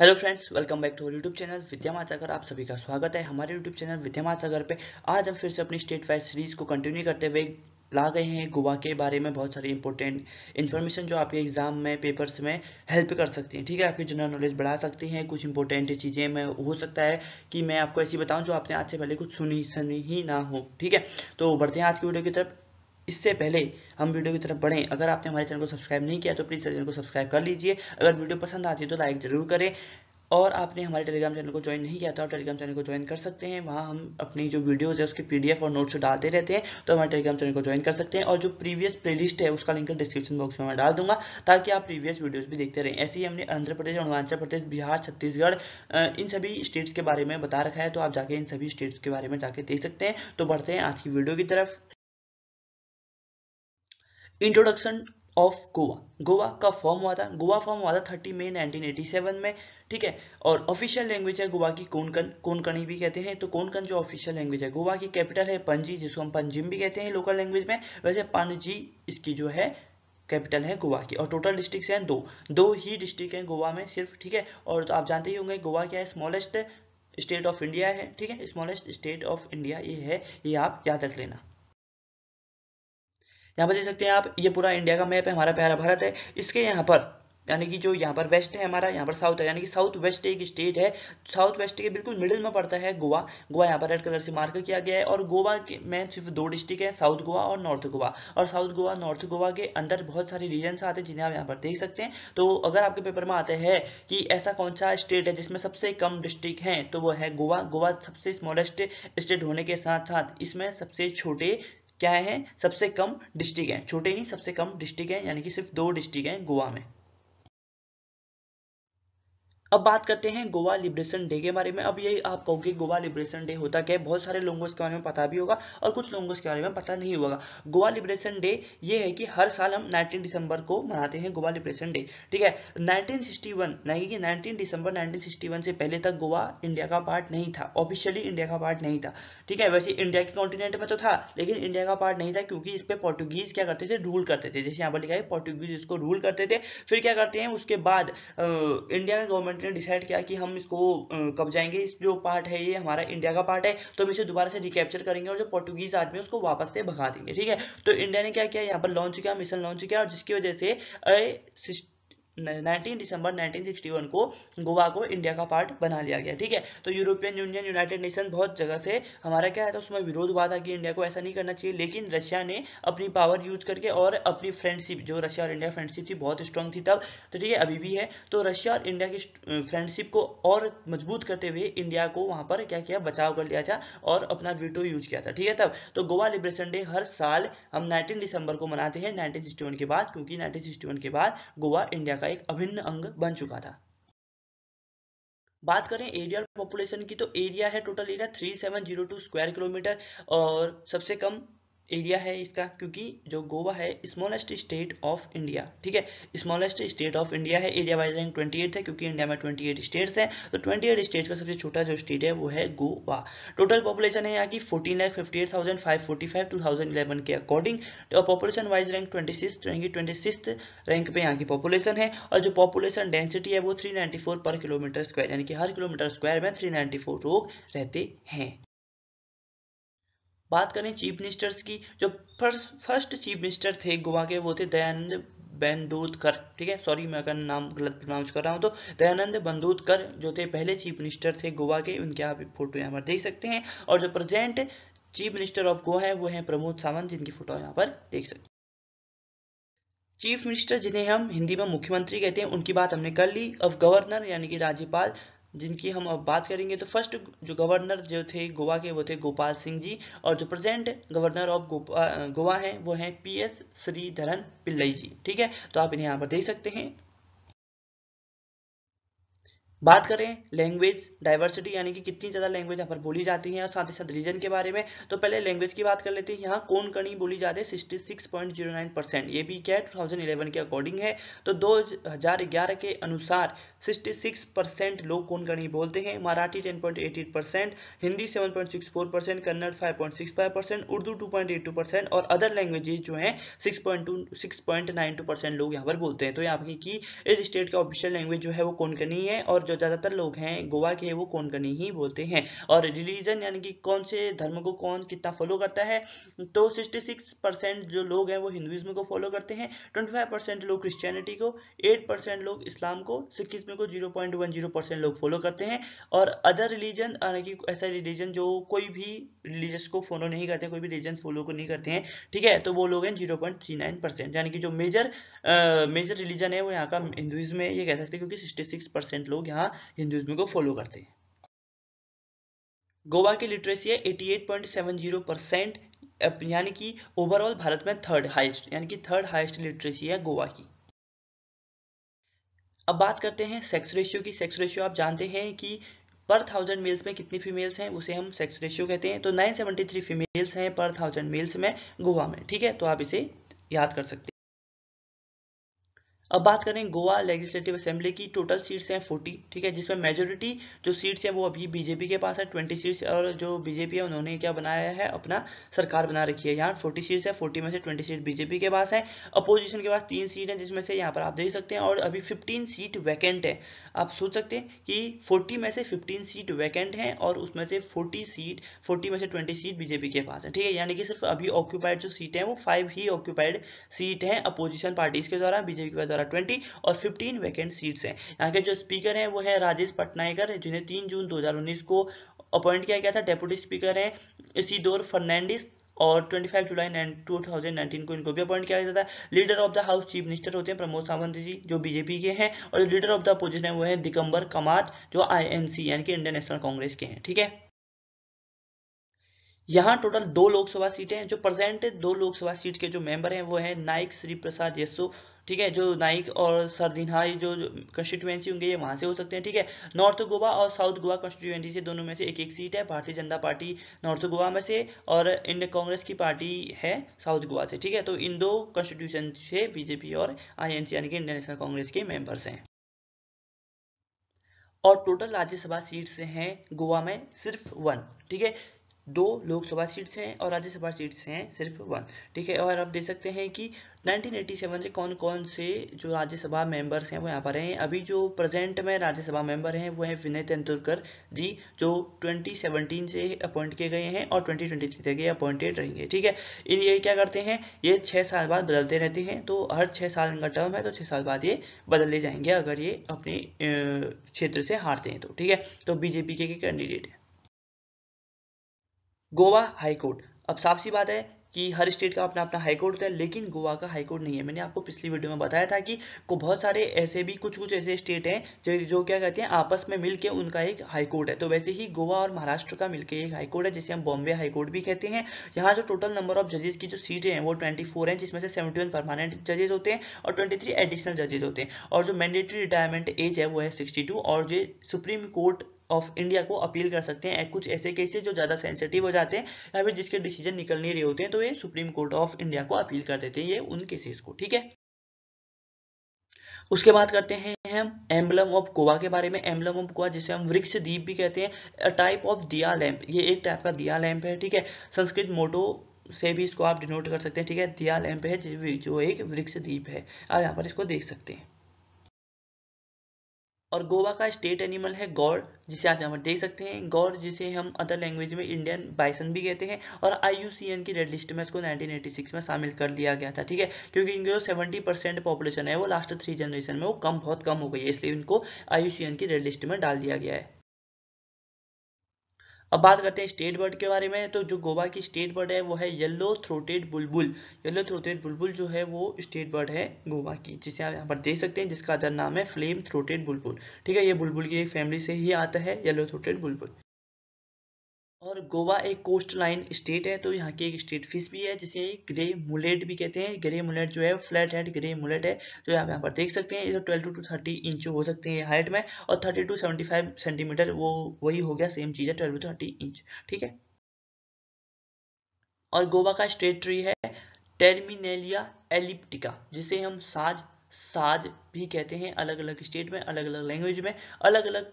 hello friends welcome back to our YouTube channel Vidya Mahasagar आप सभी का स्वागत है हमारे यूट्यूब चैनल विद्या माचागर पे आज हम फिर से अपनी स्टेट वाइज सीरीज को कंटिन्यू करते हुए ला गए हैं गोवा के बारे में बहुत सारी इंपॉर्टेंट इन्फॉर्मेशन जो आपके एग्जाम में पेपर्स में हेल्प कर सकती हैं ठीक है आपकी जनरल नॉलेज बढ़ा सकती हैं कुछ इंपॉर्टेंट चीज़ें में हो सकता है कि मैं आपको ऐसी बताऊं जो आपने आज से पहले कुछ सुनी सुनी ही ना हो ठीक है तो बढ़ते हैं आज की वीडियो की तरफ इससे पहले हम वीडियो की तरफ बढ़ें अगर आपने हमारे चैनल को सब्सक्राइब नहीं किया तो प्लीज़ चैनल को सब्सक्राइब कर लीजिए अगर वीडियो पसंद आती है तो लाइक ज़रूर करें और आपने हमारे टेलीग्राम चैनल को ज्वाइन नहीं किया तो आप टेलीग्राम चैनल को ज्वाइन कर सकते हैं वहाँ हम अपनी जो वीडियोज़ है उसके पीडीएफ और नोट्स डालते रहते हैं तो हमारे टेलीग्राम चैनल को ज्वाइन कर सकते हैं और जो प्रीवियस प्लेलिस्ट है उसका लिंक डिस्क्रिप्शन बॉक्स में मैं डाल दूंगा ताकि आप प्रीवियस वीडियोज़ भी देखते रहें ऐसे ही हमने आंध्र प्रदेश अरुणाचल प्रदेश बिहार छत्तीसगढ़ इन सभी स्टेट्स के बारे में बता रखा है तो आप जाके इन सभी स्टेट्स के बारे में जाके देख सकते हैं तो बढ़ते हैं आज की वीडियो की तरफ इंट्रोडक्शन ऑफ गोवा गोवा का फॉर्म हुआ था गोवा फॉर्म हुआ था थर्टी मई 1987 में ठीक है और ऑफिशियल लैंग्वेज है गोवा की कोनकन कोनकनी भी कहते हैं तो कोनकन जो ऑफिशियल लैंग्वेज है गोवा की कैपिटल है पंजी जिसको हम पंजिम भी कहते हैं लोकल लैंग्वेज में वैसे पणजी इसकी जो है कैपिटल है गोवा की और टोटल डिस्ट्रिक्ट हैं दो दो ही डिस्ट्रिक्ट हैं गोवा में सिर्फ ठीक है और तो आप जानते ही होंगे गोवा क्या है स्मॉलेस्ट स्टेट ऑफ इंडिया है ठीक है स्मॉलेस्ट स्टेट ऑफ इंडिया ये है ये आप याद रख लेना यहाँ पर देख सकते हैं आप ये पूरा इंडिया का मैप है हमारा प्यारा भारत है इसके यहाँ पर यानी कि जो यहाँ पर वेस्ट है हमारा यहाँ पर साउथ है यानी कि साउथ वेस्ट एक स्टेट है साउथ वेस्ट के बिल्कुल मिडिल में पड़ता है गोवा गोवा यहाँ पर रेड कलर से मार्क किया गया है और गोवा के में सिर्फ दो डिस्ट्रिक्ट है साउथ गोवा और नॉर्थ गोवा और साउथ गोवा नॉर्थ गोवा के अंदर बहुत सारे रीजन आते हैं जिन्हें आप यहाँ पर देख सकते हैं तो अगर आपके पेपर में आते हैं कि ऐसा कौन सा स्टेट है जिसमें सबसे कम डिस्ट्रिक्ट है तो वो है गोवा गोवा सबसे स्मॉलेस्ट स्टेट होने के साथ साथ इसमें सबसे छोटे क्या है सबसे कम डिस्ट्रिक्ट है छोटे नहीं सबसे कम डिस्ट्रिक्ट है यानी कि सिर्फ दो डिस्ट्रिक्ट है गोवा में अब बात करते हैं गोवा लिबरेशन डे के बारे में अब यही आप कहोगे गोवा लिबरेशन डे होता क्या है बहुत सारे लोगों के बारे में पता भी होगा और कुछ लोगों के बारे में पता नहीं होगा गोवा लिबरेशन डे ये है कि हर साल हम 19 दिसंबर को मनाते हैं गोवा लिबरेशन डे ठीक है 1961 यानी कि 19 दिसंबर 1961 से पहले तक गोवा इंडिया का पार्ट नहीं था ऑफिशियली इंडिया का पार्ट नहीं था ठीक है वैसे इंडिया के कॉन्टिनेंट में तो था लेकिन इंडिया का पार्ट नहीं था क्योंकि इस पर पोर्टुगीज क्या करते थे रूल करते थे जैसे यहाँ पर लिखा है पोर्टुगीज इसको रूल करते थे फिर क्या करते हैं उसके बाद इंडिया गवर्नमेंट ने डिसाइड किया कि हम इसको कब जाएंगे इस जो पार्ट है ये हमारा इंडिया का पार्ट है तो हम इसे दोबारा से रिकैप्चर करेंगे और जो पोर्टुगीज आदमी है उसको वापस से भगा देंगे ठीक है तो इंडिया ने क्या किया यहाँ पर लॉन्च किया मिशन लॉन्च किया और जिसकी वजह से 19 दिसंबर 1961 को गोवा को इंडिया का पार्ट बना लिया गया ठीक है तो यूरोपियन यूनियन यूनाइटेड नेशन बहुत जगह से हमारा क्या है तो उसमें विरोध हुआ था कि इंडिया को ऐसा नहीं करना चाहिए लेकिन रशिया ने अपनी पावर यूज करके और अपनी फ्रेंडशिप जो रशिया और इंडिया फ्रेंडशिप थी बहुत स्ट्रांग थी तब तो ठीक है अभी भी है तो रशिया और इंडिया की फ्रेंडशिप को और मजबूत करते हुए इंडिया को वहां पर क्या किया बचाव कर लिया था और अपना वीटो यूज किया था ठीक है तब तो गोवा लिबरेशन डे हर साल हम नाइनटीन दिसंबर को मनाते हैं नाइनटीन के बाद क्योंकि नाइनटीन के बाद गोवा इंडिया का एक अभिन्न अंग बन चुका था बात करें एरियल पॉपुलेशन की तो एरिया है टोटल एरिया 3702 स्क्वायर किलोमीटर और सबसे कम इंडिया है इसका क्योंकि जो गोवा है स्मॉलेस्ट स्टेट ऑफ इंडिया ठीक है स्मॉलेस्ट स्टेट ऑफ इंडिया है एरिया वाइज रैंक 28 है क्योंकि इंडिया में 28 स्टेट्स हैं तो 28 स्टेट का सबसे छोटा जो स्टेट है वो है गोवा टोटल पॉपुलेशन है यहाँ की fourteen lakh fifty eight thousand five forty five two thousand eleven के अकॉर्डिंग और population wise rank twenty six twenty twenty six rank पे यहाँ की पॉपुलेशन है और जो पॉपुलेशन डेंसिटी है वो थ्री नाइन्टी फोर पर किलोमीटर स्क्वायर यानी कि हर किलोमीटर स्क्वायर में थ्री नाइन्टी फोर लोग रहते हैं बात करें चीफ मिनिस्टर्स की जो फर्स्ट फर्स्ट चीफ मिनिस्टर थे गोवा के वो थे दयानंद बंदोदकर ठीक है सॉरी मैं अगर नाम गलत प्रोनाउंस कर रहा हूँ तो दयानंद बंदोदकर जो थे पहले चीफ मिनिस्टर थे गोवा के उनके आप फोटो यहाँ पर देख सकते हैं और जो present chief minister of Goa है वो है प्रमोद सावंत जिनकी फोटो यहाँ पर देख सकते चीफ मिनिस्टर जिन्हें हम हिंदी में मुख्यमंत्री कहते हैं उनकी बात हमने कर ली अब गवर्नर यानी कि राज्यपाल जिनकी हम अब बात करेंगे तो फर्स्ट जो गवर्नर जो थे गोवा के वो थे गोपाल सिंह जी और जो प्रेजेंट गवर्नर ऑफ गोवा हैं वो हैं पी एस श्रीधरन पिल्लई जी ठीक है तो आप इन्हें यहाँ पर देख सकते हैं बात करें लैंग्वेज डाइवर्सिटी यानी कि कितनी ज़्यादा लैंग्वेज यहाँ पर बोली जाती है और साथ ही साथ रीजन के बारे में तो पहले लैंग्वेज की बात कर लेते हैं यहाँ कौन कणी बोली जाती है sixty six point zero nine percent ये भी क्या है टू थाउजेंड इलेवन के अकॉर्डिंग है तो दो हजार ग्यारह के अनुसार सिक्सटी सिक्स परसेंट लोग कौन कणी बोलते हैं Marathi ten point eight eight percent Hindi seven point six four percent Kannada five point six five percent Urdu two point eight two percent और अदर लैंग्वेजेज जो है six point two six point nine two percent लोग यहाँ पर बोलते हैं तो यहाँ की इस स्टेट का ऑफिशियल लैंग्वेज जो है वो कौन कनी है और जो ज़्यादातर लोग हैं गोवा के वो कोंकणी ही बोलते हैं और रिलीजन यानी कि कौन से धर्म को कौन कितना फॉलो करता है तो 66 परसेंट जो लोग हैं वो हिंदुज़्म को फॉलो करते हैं 25 परसेंट लोग क्रिश्चियनिटी को 8 परसेंट लोग इस्लाम को सिक्किज्म को 0.10 परसेंट लोग फॉलो करते हैं और अदर रिलीजन यानी कि ऐसा रिलीजन जो कोई भी रिलीजियस को फॉलो नहीं करते कोई भी रिलीजन फॉलो को नहीं करते हैं ठीक है तो वो लोग हैं zero point three nine percent यानी कि जो मेजर मेजर रिलीजन है वो यहाँ का हिंदुइज्म है ये कह सकते हैं क्योंकि सिक्सटी सिक्स परसेंट लोग यहाँ हिंदुइज्म को फॉलो करते हैं गोवा की लिटरेसी है 88.70 परसेंट यानी कि ओवरऑल भारत में थर्ड हाइस्ट यानी कि थर्ड हाइस्ट लिटरेसी है गोवा की अब बात करते हैं सेक्स रेशियो की सेक्स रेशियो आप जानते हैं कि पर थाउजेंड मेल्स में कितनी फीमेल्स हैं उसे हम सेक्स रेशियो कहते हैं तो 973 फीमेल्स हैं पर थाउजेंड मेल्स में गोवा में ठीक है तो आप इसे याद कर सकते हैं अब बात करें गोवा लेजिस्लेटिव असेंबली की टोटल सीट्स हैं 40 ठीक है जिसमें मेजोरिटी जो सीट्स हैं वो अभी बीजेपी के पास है 20 सीट्स और जो बीजेपी है उन्होंने क्या बनाया है अपना सरकार बना रखी है यहाँ 40 सीट्स है 40 में से 20 सीट बीजेपी के पास है अपोजिशन के पास तीन सीट है जिसमें से यहाँ पर आप देख सकते हैं और अभी फिफ्टीन सीट वैकेंट है आप सोच सकते हैं कि 40 में से 15 सीट वैकेंट हैं और उसमें से 40 सीट 40 में से 20 सीट बीजेपी के पास है ठीक है यानी कि सिर्फ अभी ऑक्यूपाइड जो सीटें हैं वो फाइव ही ऑक्यूपाइड सीट हैं अपोजिशन पार्टीज के द्वारा बीजेपी के द्वारा ट्वेंटी और फिफ्टीन वैकेंट सीट्स हैं यहाँ के जो स्पीकर हैं वो है राजेश पटनायकर जिन्हें तीन जून दो को अपॉइंट किया गया था डेप्यूटी स्पीकर इसी इसीडोर फर्नांडिस और 25 जुलाई 2019 को इनको भी अपॉइंट किया जाता है leader of the house chief minister होते हैं प्रमोद सावंत जी जो बीजेपी के हैं और जो लीडर ऑफ द अपोजिशन है वो है दिगंबर कमात जो आईएनसी यानी कि इंडियन नेशनल कांग्रेस के हैं ठीक है यहाँ टोटल दो लोकसभा सीटें हैं जो प्रेजेंट दो लोकसभा सीट के जो मेंबर हैं वो हैं नाइक श्री प्रसाद येसो ठीक है जो नाइक और सरदिनहाई जो कंस्टिट्यूएंसी होंगे ये वहाँ से हो सकते हैं ठीक है नॉर्थ गोवा और साउथ गोवा कंस्टिट्यूएंसी से दोनों में से एक एक सीट है भारतीय जनता पार्टी नॉर्थ गोवा में से और इंडियन कांग्रेस की पार्टी है साउथ गोवा से ठीक है तो इन दो कंस्टिट्यूशन से बीजेपी और आई यानी कि इंडियन नेशनल कांग्रेस के मेंबर्स हैं और टोटल राज्यसभा सीट्स हैं गोवा में सिर्फ वन ठीक है दो लोकसभा सीट्स हैं और राज्यसभा सीट्स हैं सिर्फ वन ठीक है और आप देख सकते हैं कि 1987 से कौन कौन से जो राज्यसभा मेंबर्स हैं वो यहाँ पर हैं अभी जो प्रेजेंट में राज्यसभा मेंबर हैं वो हैं विनय तेंदुलकर जी जो 2017 से अपॉइंट किए गए हैं और 2023 तक ये अपॉइंटेड रहेंगे ठीक है इन ये क्या करते हैं ये छः साल बाद बदलते रहते हैं तो हर छः साल इनका टर्म है तो छः साल बाद ये बदले जाएंगे अगर ये अपने क्षेत्र से हारते हैं तो ठीक है तो बीजेपी के कैंडिडेट हैं गोवा हाईकोर्ट अब साफ सी बात है कि हर स्टेट का अपना अपना हाई कोर्ट होता है लेकिन गोवा का हाई कोर्ट नहीं है मैंने आपको पिछली वीडियो में बताया था कि को बहुत सारे ऐसे भी कुछ कुछ ऐसे स्टेट हैं जो जो क्या कहते हैं आपस में मिलके उनका एक हाई कोर्ट है तो वैसे ही गोवा और महाराष्ट्र का मिलके एक हाई कोर्ट है जिसे हम बॉम्बे हाई कोर्ट भी कहते हैं यहाँ जो टोटल नंबर ऑफ जजेस की जो सीटें हैं वो ट्वेंटी हैं जिसमें से सेवेंटी परमानेंट जजेज होते हैं और ट्वेंटी एडिशनल जजेज होते हैं और जो मैंडेटरी रिटायरमेंट एज है वो है सिक्सटी और जो सुप्रीम कोर्ट ऑफ इंडिया को अपील कर सकते हैं कुछ ऐसे केसेस जो ज़्यादा सेंसिटिव हो जाते हैं या फिर जिसके डिसीजन निकल नहीं रहे होते हैं तो ये सुप्रीम कोर्ट ऑफ इंडिया को अपील कर देते हैं ये उन केसेस को ठीक है उसके बाद करते हैं हम एम्बलम ऑफ गोवा के बारे में एम्बलम ऑफ गोवा जिसे हम वृक्ष दीप भी कहते हैं टाइप ऑफ दिया लैंप ये एक टाइप का दिया लैंप है ठीक है संस्कृत मोटो से भी इसको आप डिनोट कर सकते हैं ठीक है दिया लैंप है जो एक वृक्ष दीप है आप यहाँ पर इसको देख सकते हैं और गोवा का स्टेट एनिमल है गौड़ जिसे आप यहाँ पर देख सकते हैं गौड़ जिसे हम अदर लैंग्वेज में इंडियन बाइसन भी कहते हैं और आई की रेड लिस्ट में इसको 1986 में शामिल कर लिया गया था ठीक है क्योंकि इनके जो 70 परसेंट पॉपुलेशन है वो लास्ट थ्री जनरेशन में वो कम बहुत कम हो गई है इसलिए इनको आई की रेड लिस्ट में डाल दिया गया है अब बात करते हैं स्टेट बर्ड के बारे में तो जो गोवा की स्टेट बर्ड है वो है yellow throated bulbul yellow throated bulbul जो है वो स्टेट बर्ड है गोवा की जिसे आप यहाँ पर देख सकते हैं जिसका अदर नाम है फ्लेम थ्रोटेड बुलबुल ठीक है ये बुलबुल की एक फैमिली से ही आता है येलो थ्रोटेड बुलबुल और गोवा एक कोस्ट लाइन स्टेट है तो यहाँ की एक स्टेट फिश भी है जिसे ग्रे मुलेट भी कहते हैं ग्रे मुलेट जो है फ्लैट हेड ग्रे मुलेट है जो तो आप यहाँ पर देख सकते हैं ट्वेल्व टू थर्टी इंच हो सकते हैं हाइट में और thirty two seventy five centimetre वो वही हो गया सेम चीज़ है ट्वेल्व टू थर्टी इंच ठीक है और गोवा का स्टेट ट्री है टर्मिनेलिया एलिप्टिका जिसे हम साज साज भी कहते हैं अलग अलग स्टेट में अलग अलग लैंग्वेज में अलग अलग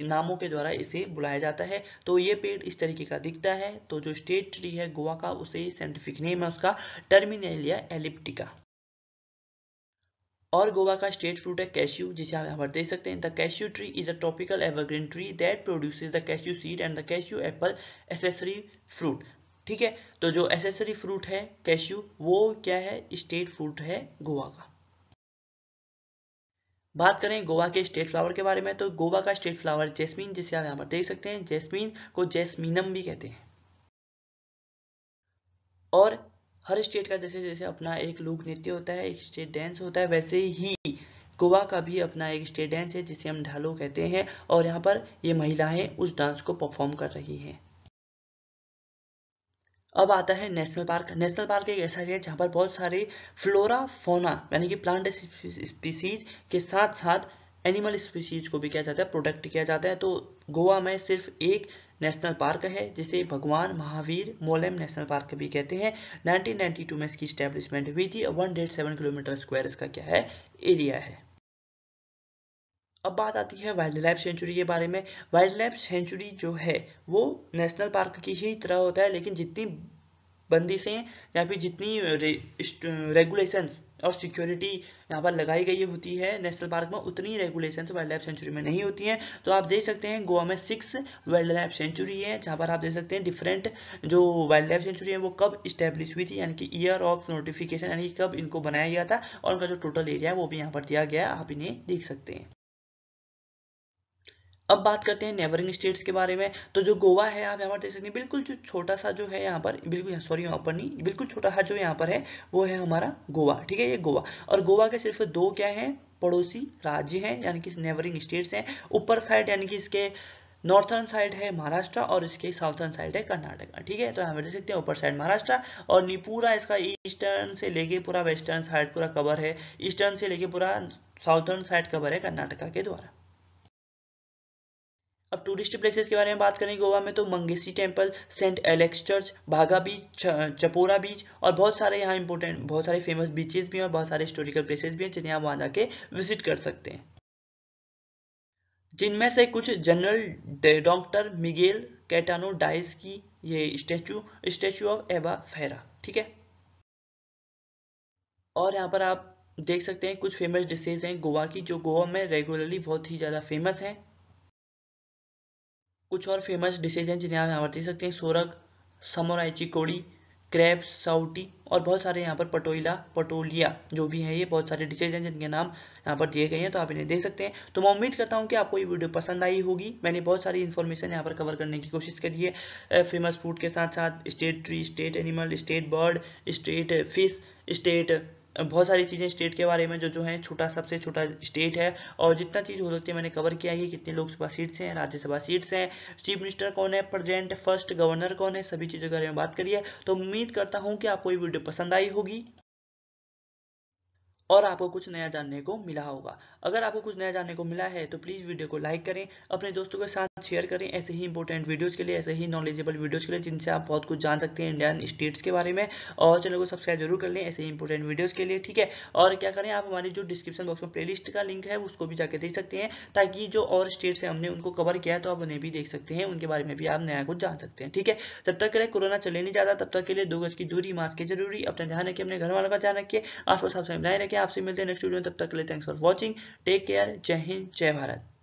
नामों के द्वारा इसे बुलाया जाता है तो ये पेड़ इस तरीके का दिखता है तो जो स्टेट ट्री है गोवा का उसे साइंटिफिक नेम है उसका टर्मिनेलिया एलिप्टिका और गोवा का स्टेट फ्रूट है कैश्यू जिसे आप यहाँ पर देख सकते हैं the cashew tree is a tropical evergreen tree that produces the cashew seed and the cashew apple accessory fruit ठीक है तो जो एसेसरी फ्रूट है कैश्यू वो क्या है स्टेट फ्रूट है गोवा का बात करें गोवा के स्टेट फ्लावर के बारे में तो गोवा का स्टेट फ्लावर जैस्मीन जिसे आप यहाँ पर देख सकते हैं जैस्मीन को जैस्मीनम भी कहते हैं और हर स्टेट का जैसे जैसे अपना एक लोक नृत्य होता है एक स्टेट डांस होता है वैसे ही गोवा का भी अपना एक स्टेट डांस है जिसे हम ढालो कहते हैं और यहाँ पर ये महिलाएं उस डांस को परफॉर्म कर रही हैं अब आता है नेशनल पार्क नेशनल पार्क एक ऐसा एरिया जहाँ पर बहुत सारी फ्लोरा फोना यानी कि प्लांट स्पीसीज के साथ साथ एनिमल स्पीसीज को भी किया जाता है प्रोटेक्ट किया जाता है तो गोवा में सिर्फ एक नेशनल पार्क है जिसे भगवान महावीर मोलेम नेशनल पार्क भी कहते हैं 1992 में इसकी स्टैब्लिशमेंट हुई थी और 1.7 किलोमीटर स्क्वायर इसका क्या है एरिया है अब बात आती है वाइल्ड लाइफ सेंचुरी के बारे में वाइल्ड लाइफ सेंचुरी जो है वो नेशनल पार्क की ही तरह होता है लेकिन जितनी बंदिशें या फिर जितनी रे, रेगुलेशंस और सिक्योरिटी यहाँ पर लगाई गई होती है नेशनल पार्क में उतनी रेगुलेशंस वाइल्ड लाइफ सेंचुरी में नहीं होती हैं तो आप देख सकते हैं गोवा में सिक्स वाइल्ड लाइफ सेंचुरी है जहाँ पर आप देख सकते हैं डिफरेंट जो वाइल्ड लाइफ सेंचुरी है वो कब इस्टेब्लिश हुई थी यानी कि ईयर ऑफ नोटिफिकेशन यानी कब इनको बनाया गया था और उनका जो टोटल एरिया है वो भी यहाँ पर दिया गया आप इन्हें देख सकते हैं अब बात करते हैं नेवरिंग स्टेट्स के बारे में तो जो गोवा है आप यहाँ पर देख सकते हैं बिल्कुल जो छोटा सा जो है यहाँ पर बिल्कुल सॉरी यहाँ पर नहीं बिल्कुल छोटा सा जो यहाँ पर है वो है हमारा गोवा ठीक है ये गोवा और गोवा के सिर्फ दो क्या है पड़ोसी राज्य हैं यानी कि नेवरिंग स्टेट्स हैं ऊपर साइड यानी कि इसके नॉर्थर्न साइड है महाराष्ट्र और इसके साउथर्न साइड है कर्नाटका ठीक है तो हम देख सकते हैं ऊपर साइड महाराष्ट्र और पूरा इसका ईस्टर्न से लेके पूरा वेस्टर्न साइड पूरा कवर है ईस्टर्न से लेके पूरा साउथर्न साइड कवर है कर्नाटका के द्वारा अब टूरिस्ट प्लेसेस के बारे में बात करें गोवा में तो Mangeshi temple saint Alex church Baga beach Chapora बीच और बहुत सारे यहाँ इंपॉर्टेंट बहुत सारे फेमस बीचेस भी हैं और बहुत सारे हिस्टोरिकल प्लेसेस भी हैं जिन्हें आप वहाँ जाके विजिट कर सकते हैं जिनमें से कुछ जनरल डॉक्टर मिगेल कैटानो डाइस की ये स्टैचू स्टैचू ऑफ एबा फेरा ठीक है और यहाँ पर आप देख सकते हैं कुछ फेमस डिशेज हैं गोवा की जो गोवा में रेगुलरली बहुत ही ज़्यादा फेमस हैं कुछ और फेमस डिशेज हैं जिन्हें आप यहाँ पर देख सकते हैं सोरग समोराई चिकोड़ी क्रैप्स साउटी और बहुत सारे यहाँ पर पटोला पटोलिया जो भी हैं ये बहुत सारे डिशेज हैं जिनके नाम यहाँ पर दिए गए हैं तो आप इन्हें देख सकते हैं तो मैं उम्मीद करता हूँ कि आपको ये वीडियो पसंद आई होगी मैंने बहुत सारी इन्फॉर्मेशन यहाँ पर कवर करने की कोशिश करी है फेमस फूड के साथ साथ state tree state animal state bird state fish state बहुत सारी चीज़ें स्टेट के बारे में जो जो है छोटा सबसे छोटा स्टेट है और जितना चीज़ हो सकती है मैंने कवर किया है कितने लोकसभा सीट्स हैं राज्यसभा सीट्स हैं चीफ मिनिस्टर कौन है प्रेजेंट फर्स्ट गवर्नर कौन है सभी चीज़ों के बारे में बात करिए तो उम्मीद करता हूँ कि आपको ये वीडियो पसंद आई होगी और आपको कुछ नया जानने को मिला होगा अगर आपको कुछ नया जानने को मिला है तो प्लीज़ वीडियो को लाइक करें अपने दोस्तों के साथ शेयर करें ऐसे ही इंपॉर्टेंट वीडियोस के लिए ऐसे ही नॉलेजेबल वीडियोस के लिए जिनसे आप बहुत कुछ जान सकते हैं इंडियन स्टेट्स के बारे में और चैनल को सब्सक्राइब जरूर कर लें ऐसे ही इंपॉर्टेंट वीडियोज़ के लिए ठीक है और क्या करें आप हमारी जो डिस्क्रिप्शन बॉक्स में प्ले का लिंक है उसको भी जाकर देख सकते हैं ताकि जो और स्टेट्स हैं हमने उनको कवर किया है तो आप उन्हें भी देख सकते हैं उनके बारे में भी आप नया कुछ जान सकते हैं ठीक है जब तक के लिए कोरोना चले नहीं जाता तब तक के लिए दो गज की दूरी मास्क के जरूरी अपना ध्यान रखिए अपने घर वालों का ध्यान रखिए आसपास आप बनाए रखें आपसे मिलते हैं नेक्स्ट वीडियो तब तक के लिए thanks for watching take care जय हिंद जय भारत